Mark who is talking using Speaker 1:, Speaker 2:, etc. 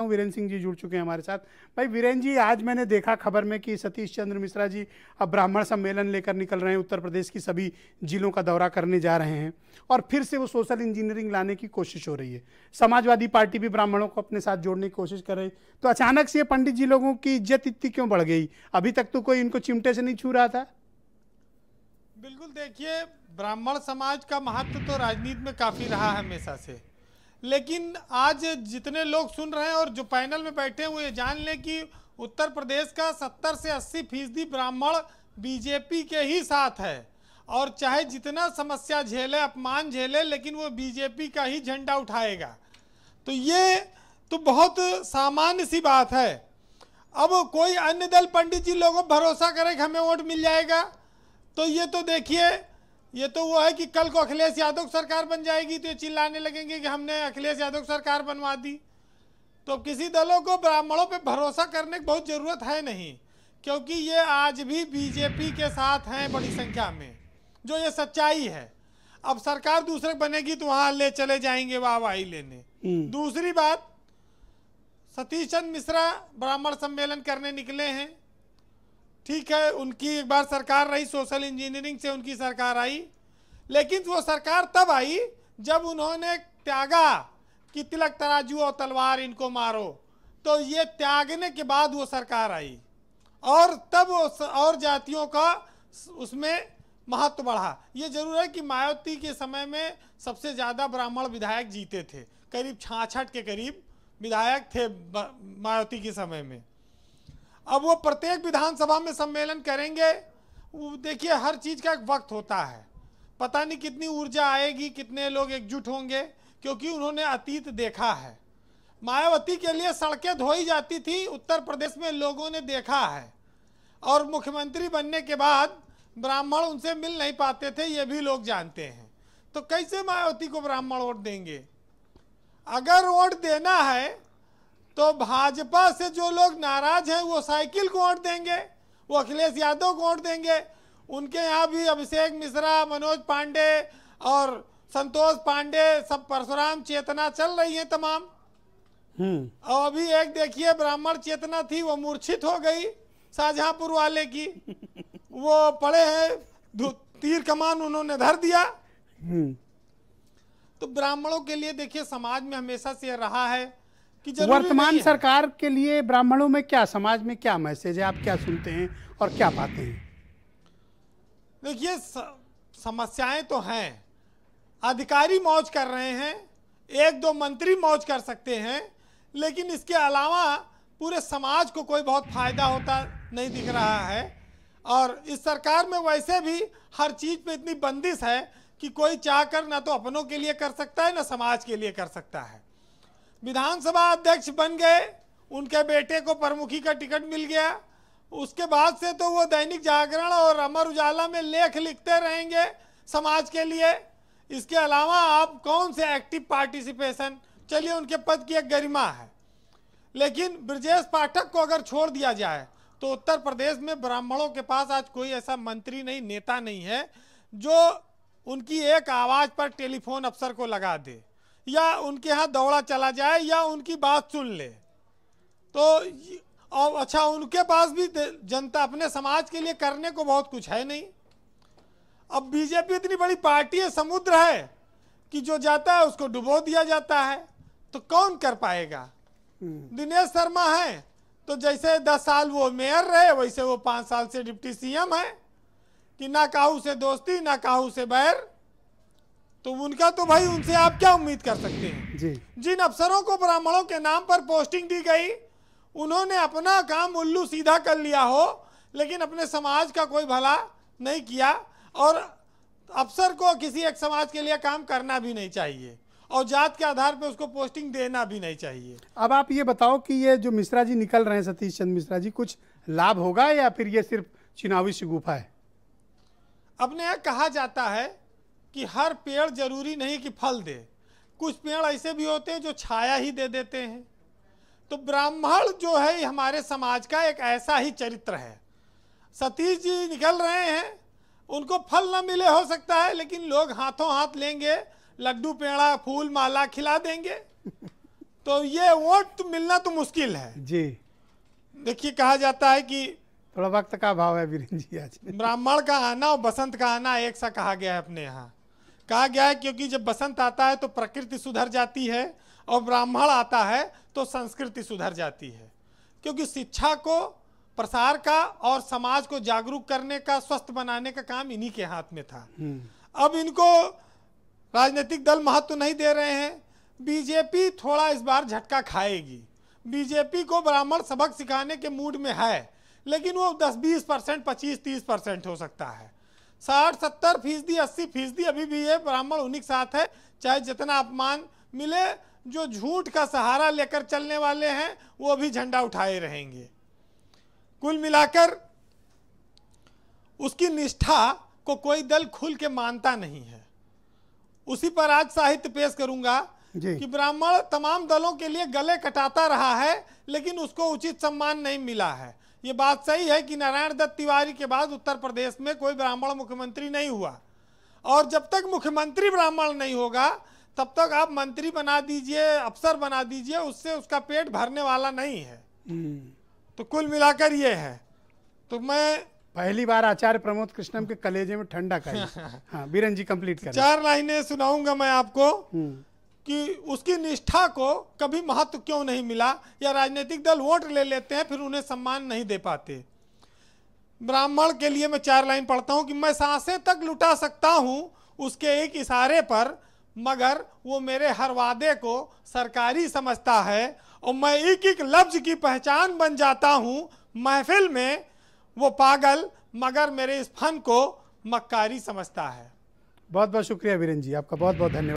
Speaker 1: हूँ वीरेंद्र सिंह जी जुड़ चुके हैं हमारे साथ भाई वीरेंद्र जी आज मैंने देखा खबर में कि सतीश चंद्र मिश्रा जी अब ब्राह्मण सम्मेलन लेकर निकल रहे हैं उत्तर प्रदेश की सभी जिलों का दौरा करने जा रहे हैं और फिर से वो सोशल इंजीनियरिंग लाने की कोशिश हो रही है समाजवादी पार्टी भी ब्राह्मणों को अपने साथ जोड़ने की कोशिश कर रही तो अचानक से पंडित जी लोगों की इज्जत इतनी क्यों बढ़ गई अभी तक तो कोई इनको चिमटे से नहीं छू रहा था बिल्कुल देखिए ब्राह्मण समाज का महत्व तो राजनीति में काफ़ी रहा है हमेशा से लेकिन आज जितने लोग सुन रहे हैं और जो पैनल में बैठे हैं वो ये जान लें कि उत्तर प्रदेश का 70 से 80 फीसदी ब्राह्मण बीजेपी के ही साथ है और चाहे जितना समस्या झेले अपमान झेले लेकिन वो बीजेपी का ही झंडा उठाएगा तो ये तो बहुत सामान्य सी बात है अब कोई अन्य दल पंडित जी लोगों भरोसा करे कि हमें वोट मिल जाएगा तो ये तो देखिए ये तो वो है कि कल को अखिलेश यादव की सरकार बन जाएगी तो ये चिल्लाने लगेंगे कि हमने अखिलेश यादव की सरकार बनवा दी तो किसी दलों को ब्राह्मणों पे भरोसा करने की बहुत ज़रूरत है नहीं क्योंकि ये आज भी बीजेपी के साथ हैं बड़ी संख्या में जो ये सच्चाई है अब सरकार दूसरे बनेगी तो वहाँ ले चले जाएंगे वाहवाही लेने हम्म। दूसरी बात सतीश चंद मिश्रा ब्राह्मण सम्मेलन करने निकले हैं ठीक है उनकी एक बार सरकार रही सोशल इंजीनियरिंग से उनकी सरकार आई लेकिन वो सरकार तब आई जब उन्होंने त्यागा कि तिलक तराजू और तलवार इनको मारो तो ये त्यागने के बाद वो सरकार आई और तब और जातियों का उसमें महत्व बढ़ा ये जरूर है कि मायावती के समय में सबसे ज़्यादा ब्राह्मण विधायक जीते थे करीब छाछठ के करीब विधायक थे मायावती के समय में अब वो प्रत्येक विधानसभा में सम्मेलन करेंगे देखिए हर चीज़ का एक वक्त होता है पता नहीं कितनी ऊर्जा आएगी कितने लोग एकजुट होंगे क्योंकि उन्होंने अतीत देखा है मायावती के लिए सड़कें धोई जाती थी उत्तर प्रदेश में लोगों ने देखा है और मुख्यमंत्री बनने के बाद ब्राह्मण उनसे मिल नहीं पाते थे ये भी लोग जानते हैं तो कैसे मायावती को ब्राह्मण वोट देंगे अगर वोट देना है तो भाजपा से जो लोग नाराज हैं वो साइकिल को वोट देंगे वो अखिलेश यादव को वोट देंगे उनके यहाँ भी अभिषेक मिश्रा मनोज पांडे और संतोष पांडे सब परशुराम चेतना चल रही है तमाम हम्म। और अभी एक देखिए ब्राह्मण चेतना थी वो मूर्छित हो गई शाहजहांपुर वाले की वो पड़े हैं तीर कमान उन्होंने धर दिया हम्म। तो ब्राह्मणों के लिए देखिए समाज में हमेशा से रहा है कि वर्तमान सरकार के लिए ब्राह्मणों में क्या समाज में क्या मैसेज है आप क्या सुनते हैं और क्या पाते हैं देखिए समस्याएं तो हैं अधिकारी मौज कर रहे हैं एक दो मंत्री मौज कर सकते हैं लेकिन इसके अलावा पूरे समाज को कोई बहुत फायदा होता नहीं दिख रहा है और इस सरकार में वैसे भी हर चीज़ पे इतनी बंदिश है कि कोई चाह कर ना तो अपनों के लिए कर सकता है ना समाज के लिए कर सकता है विधानसभा अध्यक्ष बन गए उनके बेटे को प्रमुखी का टिकट मिल गया उसके बाद से तो वो दैनिक जागरण और अमर उजाला में लेख लिखते रहेंगे समाज के लिए इसके अलावा आप कौन से एक्टिव पार्टिसिपेशन चलिए उनके पद की एक गरिमा है लेकिन ब्रजेश पाठक को अगर छोड़ दिया जाए तो उत्तर प्रदेश में ब्राह्मणों के पास आज कोई ऐसा मंत्री नहीं नेता नहीं है जो उनकी एक आवाज़ पर टेलीफोन अफसर को लगा दे या उनके यहाँ दौड़ा चला जाए या उनकी बात सुन ले तो और अच्छा उनके पास भी जनता अपने समाज के लिए करने को बहुत कुछ है नहीं अब बीजेपी इतनी बड़ी पार्टी है समुद्र है कि जो जाता है उसको डुबो दिया जाता है तो कौन कर पाएगा हम्म। दिनेश शर्मा है तो जैसे दस साल वो मेयर रहे वैसे वो पांच साल से डिप्टी सीएम है कि ना काहू से दोस्ती ना काहू से बैर तो उनका तो भाई उनसे आप क्या उम्मीद कर सकते हैं जी जिन अफसरों को ब्राह्मणों के नाम पर पोस्टिंग दी गई उन्होंने अपना काम उल्लू सीधा कर लिया हो लेकिन अपने समाज का कोई भला नहीं किया और अफसर को किसी एक समाज के लिए काम करना भी नहीं चाहिए और जात के आधार पर उसको पोस्टिंग देना भी नहीं चाहिए अब आप ये बताओ कि ये जो मिश्रा जी निकल रहे हैं सतीश चंद मिश्रा जी कुछ लाभ होगा या फिर ये सिर्फ चुनावी शगुफा है अपने यहाँ कहा जाता है कि हर पेड़ जरूरी नहीं कि फल दे कुछ पेड़ ऐसे भी होते हैं जो छाया ही दे देते हैं तो ब्राह्मण जो है हमारे समाज का एक ऐसा ही चरित्र है सतीश जी निकल रहे हैं उनको फल ना मिले हो सकता है लेकिन लोग हाथों हाथ लेंगे लड्डू पेड़ा फूल माला खिला देंगे तो ये वोट मिलना तो मुश्किल है जी देखिए कहा जाता है कि थोड़ा वक्त का अभाव है जी आज ब्राह्मण का आना और बसंत का आना एक सा कहा गया है अपने यहाँ कहा गया है क्योंकि जब बसंत आता है तो प्रकृति सुधर जाती है और ब्राह्मण आता है तो संस्कृति सुधर जाती है क्योंकि शिक्षा को प्रसार का और समाज को जागरूक करने का स्वस्थ बनाने का काम इन्हीं के हाथ में था हम्म। अब इनको राजनीतिक दल महत्व तो नहीं दे रहे हैं बीजेपी थोड़ा इस बार झटका खाएगी बीजेपी को ब्राह्मण सबक सिखाने के मूड में है लेकिन वो 10-20 परसेंट पच्चीस तीस परसेंट हो सकता है साठ सत्तर फीसदी अस्सी फीसदी अभी भी ये ब्राह्मण उन्हीं के साथ है चाहे जितना अपमान मिले जो झूठ का सहारा लेकर चलने वाले हैं वो भी झंडा उठाए रहेंगे कुल मिलाकर उसकी निष्ठा को कोई दल खुल के मानता नहीं है उसी पर आज साहित्य पेश करूंगा कि ब्राह्मण तमाम दलों के लिए गले कटाता रहा है लेकिन उसको उचित सम्मान नहीं मिला है ये बात सही है कि नारायण दत्त तिवारी के बाद उत्तर प्रदेश में कोई ब्राह्मण मुख्यमंत्री नहीं हुआ और जब तक मुख्यमंत्री ब्राह्मण नहीं होगा तब तक आप मंत्री बना दीजिए अफसर बना दीजिए उससे उसका पेट भरने वाला नहीं है तो कुल मिलाकर ये है तो मैं पहली बार आचार्य प्रमोद कृष्णम के कलेजे में ठंडा कर हाँ बीरन जी कंप्लीट कर चार लाइनें सुनाऊंगा मैं आपको हम्म। कि उसकी निष्ठा को कभी महत्व क्यों नहीं मिला या राजनीतिक दल वोट ले लेते हैं फिर उन्हें सम्मान नहीं दे पाते ब्राह्मण के लिए मैं चार लाइन पढ़ता हूँ कि मैं सांसें तक लुटा सकता हूँ उसके एक इशारे पर मगर वो मेरे हर वादे को सरकारी समझता है और मैं एक एक लफ्ज की पहचान बन जाता हूँ महफिल में वो पागल मगर मेरे इस फन को मक्कारी समझता है बहुत बहुत शुक्रिया वीरन जी आपका बहुत बहुत धन्यवाद